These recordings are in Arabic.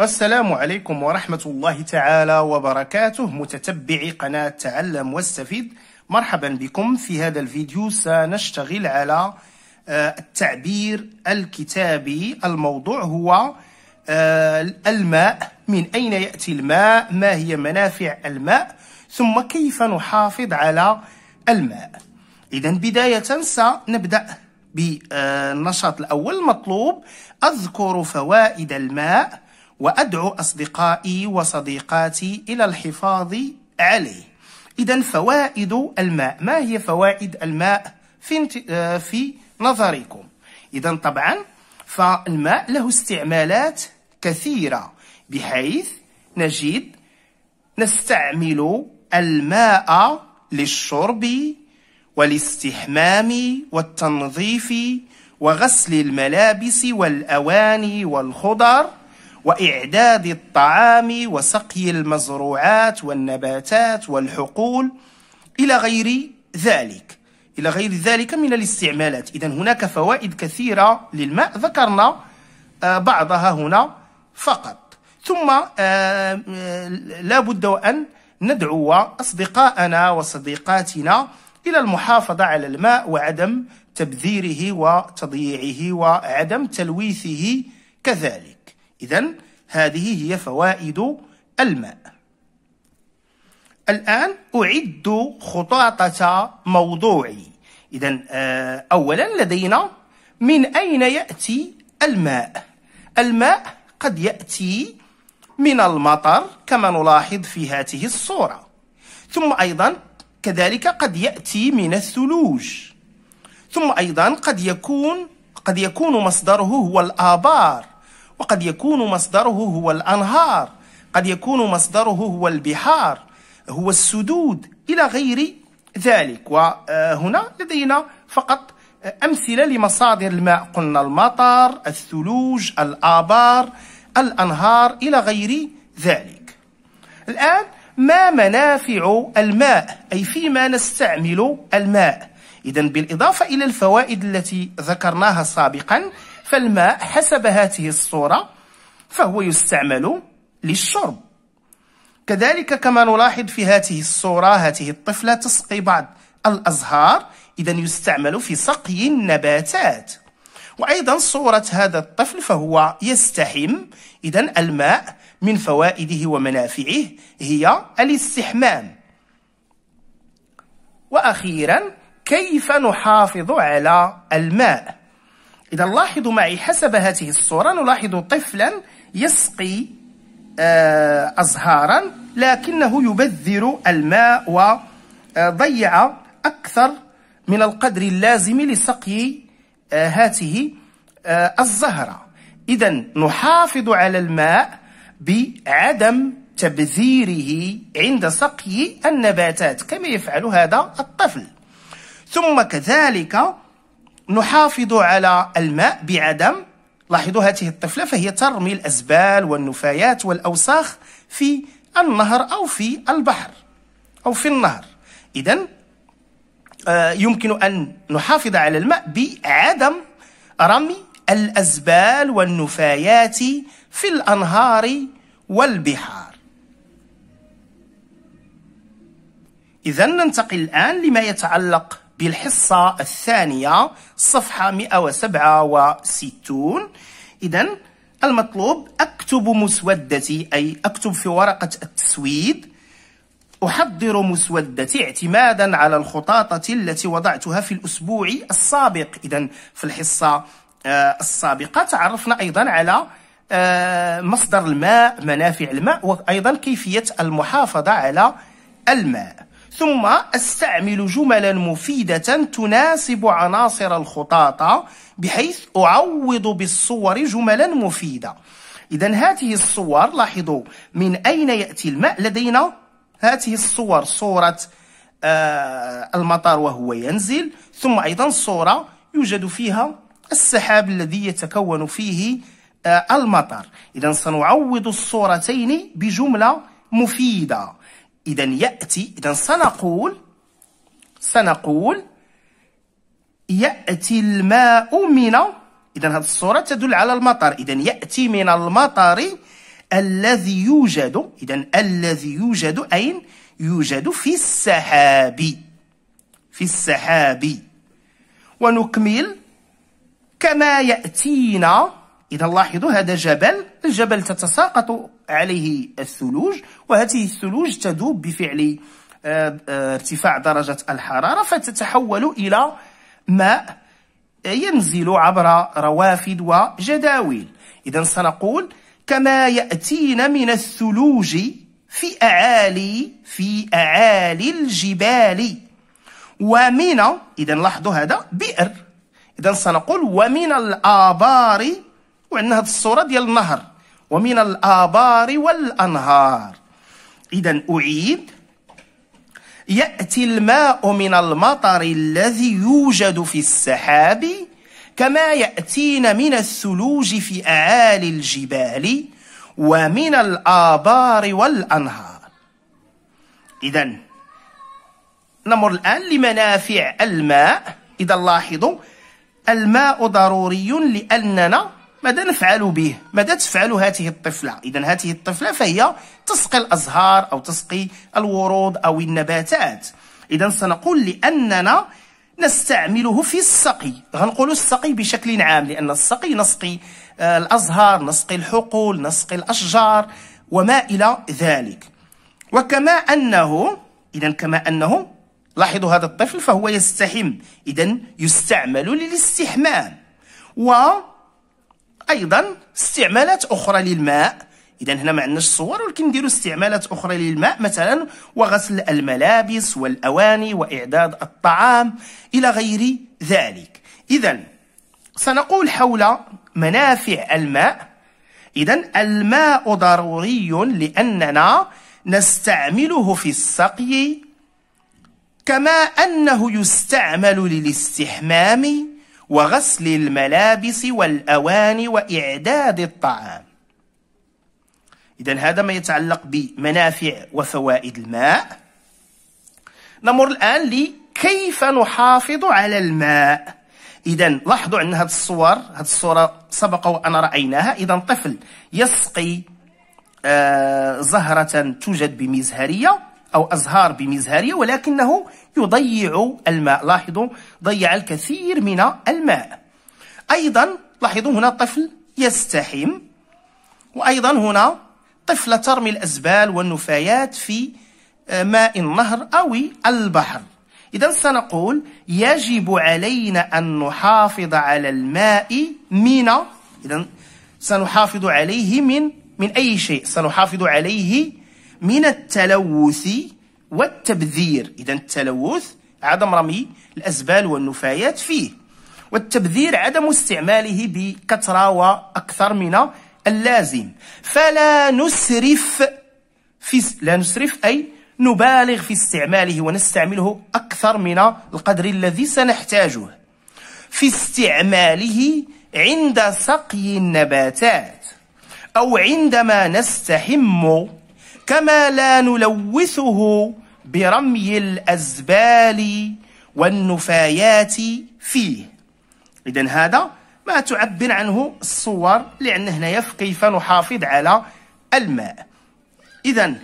السلام عليكم ورحمة الله تعالى وبركاته متتبعي قناة تعلم واستفيد مرحبا بكم في هذا الفيديو سنشتغل على آه، التعبير الكتابي الموضوع هو آه، الماء من أين يأتي الماء ما هي منافع الماء ثم كيف نحافظ على الماء إذا بداية سنبدأ بالنشاط الأول مطلوب أذكر فوائد الماء وأدعو أصدقائي وصديقاتي إلى الحفاظ عليه إذا فوائد الماء ما هي فوائد الماء في, آه، في نظركم إذا طبعا فالماء له استعمالات كثيرة بحيث نجد نستعمل الماء للشرب والاستحمام والتنظيف وغسل الملابس والأواني والخضر وإعداد الطعام وسقي المزروعات والنباتات والحقول إلى غير ذلك إلى غير ذلك من الاستعمالات إذا هناك فوائد كثيرة للماء ذكرنا آه، بعضها هنا فقط ثم آه، آه، لا بد وأن ندعو أصدقائنا وصديقاتنا إلى المحافظة على الماء وعدم تبذيره وتضييعه وعدم تلويثه كذلك إذا هذه هي فوائد الماء الآن أعد خطاطة موضوعي إذا آه، أولا لدينا من أين يأتي الماء الماء قد يأتي من المطر كما نلاحظ في هذه الصورة ثم أيضا كذلك قد يأتي من الثلوج ثم أيضا قد يكون قد يكون مصدره هو الآبار وقد يكون مصدره هو الأنهار قد يكون مصدره هو البحار هو السدود إلى غير ذلك وهنا لدينا فقط أمثلة لمصادر الماء قلنا المطر الثلوج الآبار الأنهار إلى غير ذلك الآن ما منافع الماء أي فيما نستعمل الماء إذا بالإضافة إلى الفوائد التي ذكرناها سابقا فالماء حسب هذه الصورة فهو يستعمل للشرب كذلك كما نلاحظ في هذه الصورة هذه الطفلة تسقي بعض الأزهار إذا يستعمل في سقي النباتات وأيضا صورة هذا الطفل فهو يستحم إذا الماء من فوائده ومنافعه هي الاستحمام وأخيرا كيف نحافظ على الماء إذا لاحظوا معي حسب هذه الصورة نلاحظ طفلا يسقي آه، أزهارا لكنه يبذر الماء وضيع أكثر من القدر اللازم لسقي هاته آه، الزهرة إذا نحافظ على الماء بعدم تبذيره عند سقي النباتات كما يفعل هذا الطفل ثم كذلك نحافظ على الماء بعدم لاحظوا هذه الطفلة فهي ترمي الأزبال والنفايات والأوساخ في النهر أو في البحر أو في النهر إذا آه، يمكن أن نحافظ على الماء بعدم رمي الأزبال والنفايات في الأنهار والبحار إذا ننتقل الآن لما يتعلق بالحصة الثانية صفحة 167 إذا المطلوب أكتب مسودتي أي أكتب في ورقة التسويد أحضر مسودتي اعتمادا على الخطاطة التي وضعتها في الأسبوع السابق إذا في الحصة آه، السابقة تعرفنا أيضا على آه، مصدر الماء منافع الماء وأيضا كيفية المحافظة على الماء ثم استعمل جملا مفيدة تناسب عناصر الخطاطة بحيث أعوض بالصور جملا مفيدة إذا هذه الصور لاحظوا من أين يأتي الماء لدينا هذه الصور صورة آه المطر وهو ينزل ثم أيضا صورة يوجد فيها السحاب الذي يتكون فيه آه المطر إذا سنعوض الصورتين بجملة مفيدة إذا يأتي إذا سنقول سنقول يأتي الماء من إذا هذه الصورة تدل على المطر إذا يأتي من المطر الذي يوجد إذا الذي يوجد أين يوجد في السحاب في السحاب ونكمل كما يأتينا إذا لاحظوا هذا جبل الجبل تتساقط عليه الثلوج وهذه الثلوج تذوب بفعل آه، آه، ارتفاع درجة الحرارة فتتحول إلى ماء ينزل عبر روافد وجداول إذا سنقول كما يأتين من الثلوج في أعالي في أعالي الجبال ومن إذا لاحظوا هذا بئر إذا سنقول ومن الآبار وعندنا هذه الصوره ديال النهر ومن الابار والانهار اذا اعيد ياتي الماء من المطر الذي يوجد في السحاب كما ياتين من الثلوج في اعالي الجبال ومن الابار والانهار اذا نمر الان لمنافع الماء اذا لاحظوا الماء ضروري لاننا ماذا نفعل به ماذا تفعل هذه الطفلة إذا هذه الطفلة فهي تسقي الأزهار أو تسقي الورود أو النباتات إذا سنقول لأننا نستعمله في السقي غنقولوا السقي بشكل عام لأن السقي نسقي آه، الأزهار نسقي الحقول نسقي الأشجار وما إلى ذلك وكما أنه إذا كما أنه لاحظوا هذا الطفل فهو يستحم إذا يستعمل للاستحمام و ايضا استعمالات اخرى للماء اذا هنا ما عندناش الصور ولكن نديروا استعمالات اخرى للماء مثلا وغسل الملابس والاواني واعداد الطعام الى غير ذلك اذا سنقول حول منافع الماء اذا الماء ضروري لاننا نستعمله في السقي كما انه يستعمل للاستحمام وغسل الملابس والأواني وإعداد الطعام إذا هذا ما يتعلق بمنافع وفوائد الماء نمر الآن لكيف نحافظ على الماء إذا لاحظوا عن هذه الصور هذه الصورة سبق وأنا رأيناها إذا طفل يسقي آه زهرة توجد بمزهرية أو أزهار بمزهارية ولكنه يضيع الماء لاحظوا ضيع الكثير من الماء أيضا لاحظوا هنا طفل يستحم وأيضا هنا طفلة ترمي الأزبال والنفايات في آه، ماء النهر أو البحر إذا سنقول يجب علينا أن نحافظ على الماء من إذا سنحافظ عليه من من أي شيء سنحافظ عليه من التلوث والتبذير إذا التلوث عدم رمي الأزبال والنفايات فيه والتبذير عدم استعماله بكثرة وأكثر من اللازم فلا نسرف في لا نسرف أي نبالغ في استعماله ونستعمله أكثر من القدر الذي سنحتاجه في استعماله عند سقي النباتات أو عندما نستحم كما لا نلوثه برمي الأزبال والنفايات فيه إذا هذا ما تعبر عنه الصور لأن هنايا كيف نحافظ على الماء إذا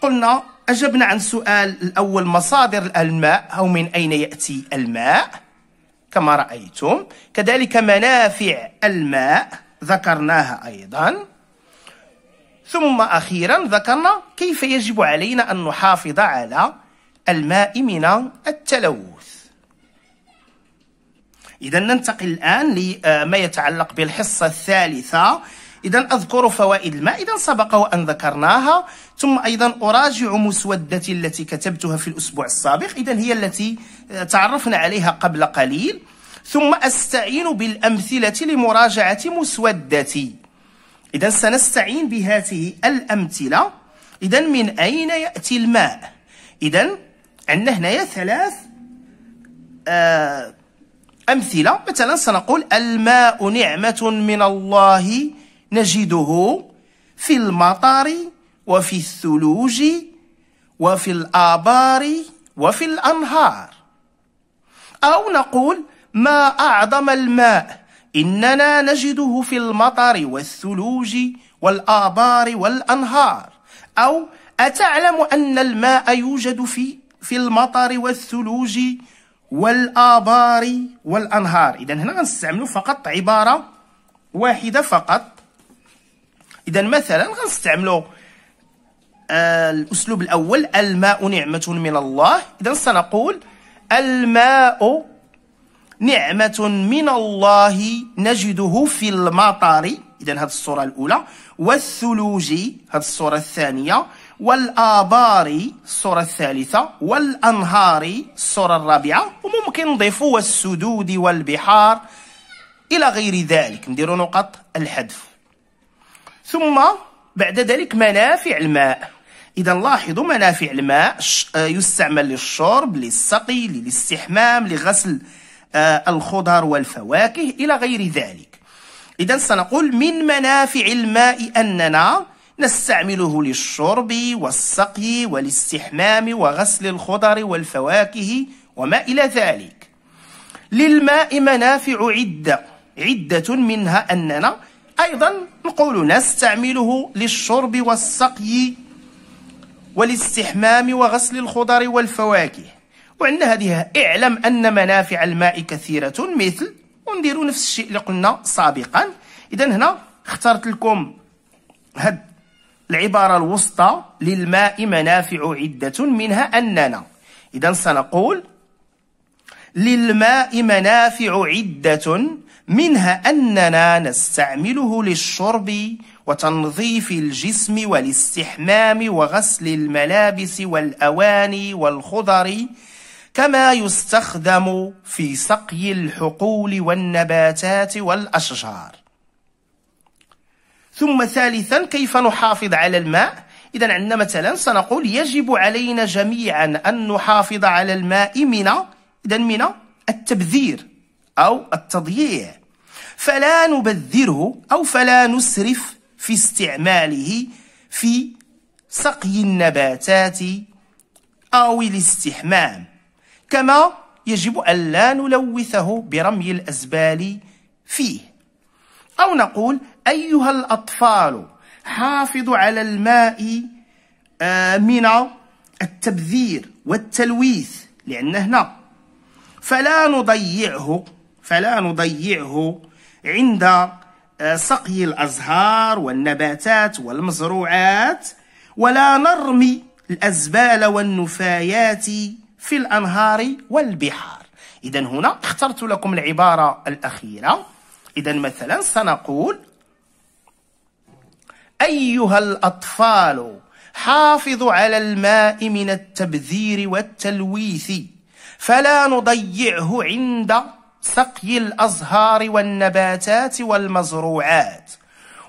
قلنا أجبنا عن سؤال الأول مصادر الماء أو من أين يأتي الماء كما رأيتم كذلك منافع الماء ذكرناها أيضاً ثم أخيرا ذكرنا كيف يجب علينا أن نحافظ على الماء من التلوث إذا ننتقل الآن لما يتعلق بالحصة الثالثة إذا أذكر فوائد الماء إذا سبق وأن ذكرناها ثم أيضا أراجع مسودتي التي كتبتها في الأسبوع السابق إذا هي التي تعرفنا عليها قبل قليل ثم أستعين بالأمثلة لمراجعة مسودتي إذا سنستعين بهذه الأمثلة إذا من أين يأتي الماء إذا عندنا هنايا ثلاث آه، أمثلة مثلا سنقول الماء نعمة من الله نجده في المطر وفي الثلوج وفي الآبار وفي الأنهار أو نقول ما أعظم الماء إننا نجده في المطر والثلوج والآبار والأنهار أو أتعلم أن الماء يوجد في في المطر والثلوج والآبار والأنهار إذا هنا غنستعملوا فقط عبارة واحدة فقط إذا مثلا غنستعملوا آه، الأسلوب الأول الماء نعمة من الله إذا سنقول الماء نعمة من الله نجده في المطر إذا هذه الصورة الأولى والثلوج هذه الصورة الثانية والآبار الصورة الثالثة والأنهار الصورة الرابعة وممكن نضيفوا والسدود والبحار إلى غير ذلك نديروا نقط الحذف ثم بعد ذلك منافع الماء إذا لاحظوا منافع الماء آه، يستعمل للشرب للسقي للاستحمام لغسل آه، الخضر والفواكه إلى غير ذلك إذا سنقول من منافع الماء أننا نستعمله للشرب والسقي والاستحمام وغسل الخضر والفواكه وما إلى ذلك للماء منافع عدة عدة منها أننا أيضا نقول نستعمله للشرب والسقي والاستحمام وغسل الخضر والفواكه وعندنا هذه اعلم أن منافع الماء كثيرة مثل ونديروا نفس الشيء اللي قلنا سابقا إذا هنا اخترت لكم هاد العبارة الوسطى للماء منافع عدة منها أننا إذا سنقول للماء منافع عدة منها أننا نستعمله للشرب وتنظيف الجسم والاستحمام وغسل الملابس والأواني والخضر كما يستخدم في سقي الحقول والنباتات والأشجار ثم ثالثا كيف نحافظ على الماء؟ إذا عندنا مثلا سنقول يجب علينا جميعا أن نحافظ على الماء من إذا من التبذير أو التضييع فلا نبذره أو فلا نسرف في استعماله في سقي النباتات أو الاستحمام كما يجب أن لا نلوثه برمي الأزبال فيه أو نقول أيها الأطفال حافظوا على الماء آه، من التبذير والتلويث لأن هنا فلا نضيعه فلا نضيعه عند سقي آه، الأزهار والنباتات والمزروعات ولا نرمي الأزبال والنفايات في الأنهار والبحار إذا هنا اخترت لكم العبارة الأخيرة إذا مثلا سنقول أيها الأطفال حافظوا على الماء من التبذير والتلويث فلا نضيعه عند سقي الأزهار والنباتات والمزروعات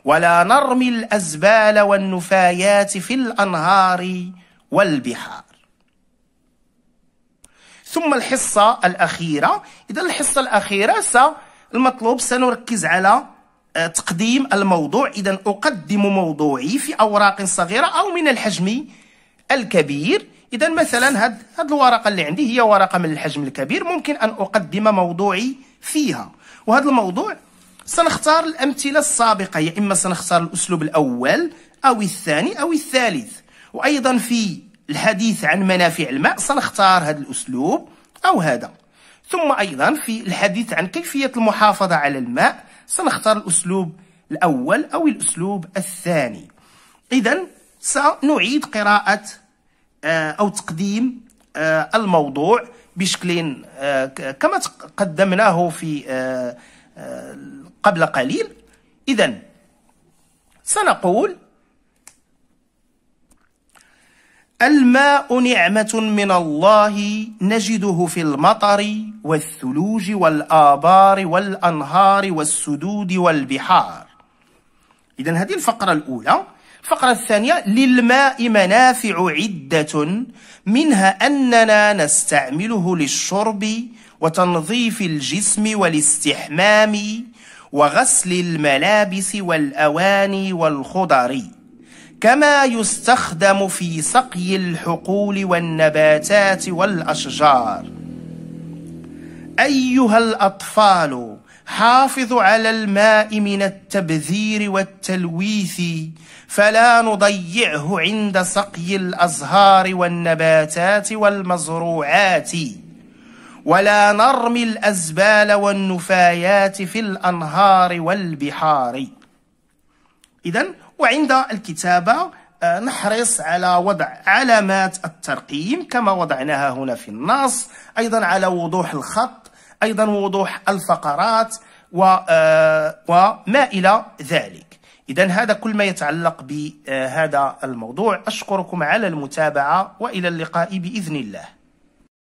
ولا نرمي الأزبال والنفايات في الأنهار والبحار ثم الحصة الأخيرة إذا الحصة الأخيرة المطلوب سنركز على آه، تقديم الموضوع إذا أقدم موضوعي في أوراق صغيرة أو من الحجم الكبير إذا مثلا هذه هاد الورقة اللي عندي هي ورقة من الحجم الكبير ممكن أن أقدم موضوعي فيها وهذا الموضوع سنختار الأمثلة السابقة يا إما سنختار الأسلوب الأول أو الثاني أو الثالث وأيضا في الحديث عن منافع الماء سنختار هذا الأسلوب أو هذا ثم أيضا في الحديث عن كيفية المحافظة على الماء سنختار الأسلوب الأول أو الأسلوب الثاني إذا سنعيد قراءة آه، أو تقديم آه، الموضوع بشكل آه، كما قدمناه في قبل قليل إذا سنقول الماء نعمة من الله نجده في المطر والثلوج والآبار والأنهار والسدود والبحار إذا هذه الفقرة الأولى الفقرة الثانية للماء منافع عدة منها أننا نستعمله للشرب وتنظيف الجسم والاستحمام وغسل الملابس والأواني والخضر كما يستخدم في سقي الحقول والنباتات والأشجار أيها الأطفال حافظوا على الماء من التبذير والتلويث فلا نضيعه عند سقي الأزهار والنباتات والمزروعات ولا نرمي الأزبال والنفايات في الأنهار والبحار إذا وعند الكتابة آه، نحرص على وضع علامات الترقيم كما وضعناها هنا في النص أيضا على وضوح الخط أيضا وضوح الفقرات وما آه، إلى ذلك إذا هذا كل ما يتعلق بهذا الموضوع أشكركم على المتابعة وإلى اللقاء بإذن الله